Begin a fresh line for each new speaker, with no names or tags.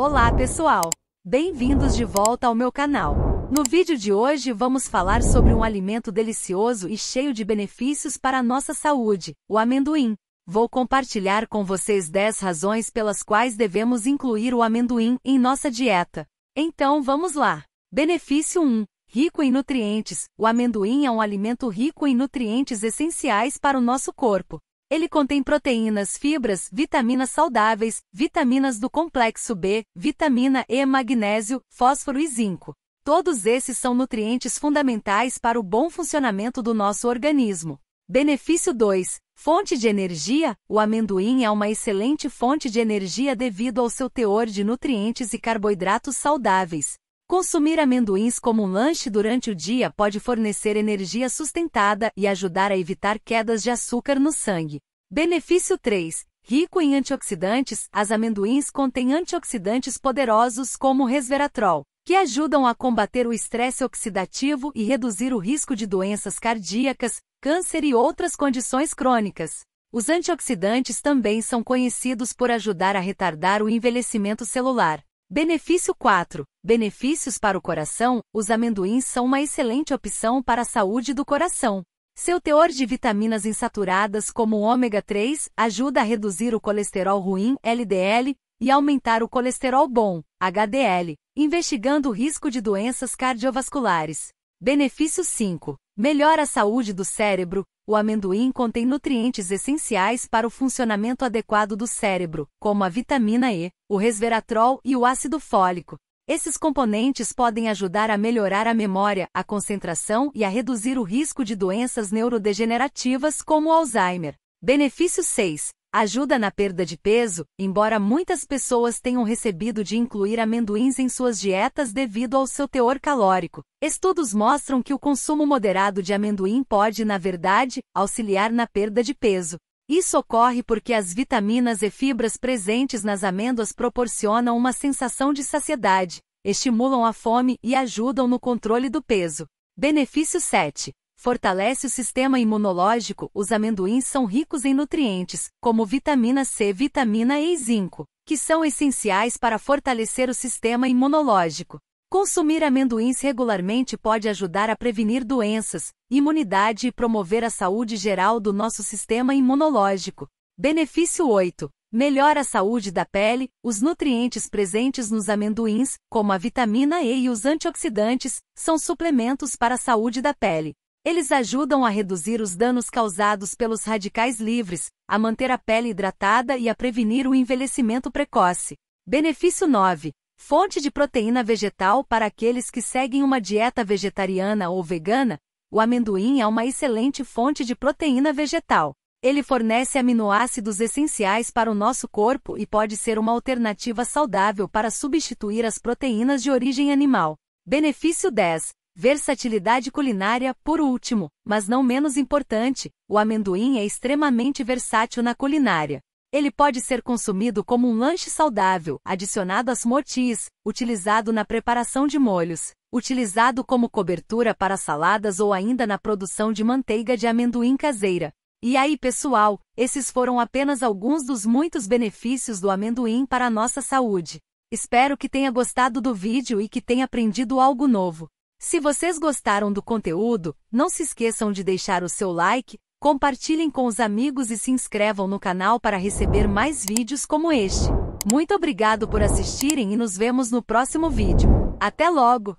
Olá pessoal! Bem-vindos de volta ao meu canal. No vídeo de hoje vamos falar sobre um alimento delicioso e cheio de benefícios para a nossa saúde, o amendoim. Vou compartilhar com vocês 10 razões pelas quais devemos incluir o amendoim em nossa dieta. Então vamos lá! Benefício 1. Rico em nutrientes. O amendoim é um alimento rico em nutrientes essenciais para o nosso corpo. Ele contém proteínas, fibras, vitaminas saudáveis, vitaminas do complexo B, vitamina E, magnésio, fósforo e zinco. Todos esses são nutrientes fundamentais para o bom funcionamento do nosso organismo. Benefício 2. Fonte de energia: o amendoim é uma excelente fonte de energia devido ao seu teor de nutrientes e carboidratos saudáveis. Consumir amendoins como um lanche durante o dia pode fornecer energia sustentada e ajudar a evitar quedas de açúcar no sangue. Benefício 3. Rico em antioxidantes, as amendoins contêm antioxidantes poderosos como o resveratrol, que ajudam a combater o estresse oxidativo e reduzir o risco de doenças cardíacas, câncer e outras condições crônicas. Os antioxidantes também são conhecidos por ajudar a retardar o envelhecimento celular. Benefício 4. Benefícios para o coração. Os amendoins são uma excelente opção para a saúde do coração. Seu teor de vitaminas insaturadas como o ômega 3 ajuda a reduzir o colesterol ruim, LDL, e aumentar o colesterol bom, HDL, investigando o risco de doenças cardiovasculares. Benefício 5. Melhora a saúde do cérebro. O amendoim contém nutrientes essenciais para o funcionamento adequado do cérebro, como a vitamina E, o resveratrol e o ácido fólico. Esses componentes podem ajudar a melhorar a memória, a concentração e a reduzir o risco de doenças neurodegenerativas como o Alzheimer. Benefício 6. Ajuda na perda de peso, embora muitas pessoas tenham recebido de incluir amendoins em suas dietas devido ao seu teor calórico. Estudos mostram que o consumo moderado de amendoim pode, na verdade, auxiliar na perda de peso. Isso ocorre porque as vitaminas e fibras presentes nas amêndoas proporcionam uma sensação de saciedade, estimulam a fome e ajudam no controle do peso. Benefício 7. Fortalece o sistema imunológico. Os amendoins são ricos em nutrientes, como vitamina C, vitamina E e zinco, que são essenciais para fortalecer o sistema imunológico. Consumir amendoins regularmente pode ajudar a prevenir doenças, imunidade e promover a saúde geral do nosso sistema imunológico. Benefício 8. Melhora a saúde da pele. Os nutrientes presentes nos amendoins, como a vitamina E e os antioxidantes, são suplementos para a saúde da pele, eles ajudam a reduzir os danos causados pelos radicais livres, a manter a pele hidratada e a prevenir o envelhecimento precoce. Benefício 9. Fonte de proteína vegetal para aqueles que seguem uma dieta vegetariana ou vegana, o amendoim é uma excelente fonte de proteína vegetal. Ele fornece aminoácidos essenciais para o nosso corpo e pode ser uma alternativa saudável para substituir as proteínas de origem animal. Benefício 10. Versatilidade culinária, por último, mas não menos importante, o amendoim é extremamente versátil na culinária. Ele pode ser consumido como um lanche saudável, adicionado às mortis, utilizado na preparação de molhos, utilizado como cobertura para saladas ou ainda na produção de manteiga de amendoim caseira. E aí, pessoal, esses foram apenas alguns dos muitos benefícios do amendoim para a nossa saúde. Espero que tenha gostado do vídeo e que tenha aprendido algo novo. Se vocês gostaram do conteúdo, não se esqueçam de deixar o seu like, compartilhem com os amigos e se inscrevam no canal para receber mais vídeos como este. Muito obrigado por assistirem e nos vemos no próximo vídeo. Até logo!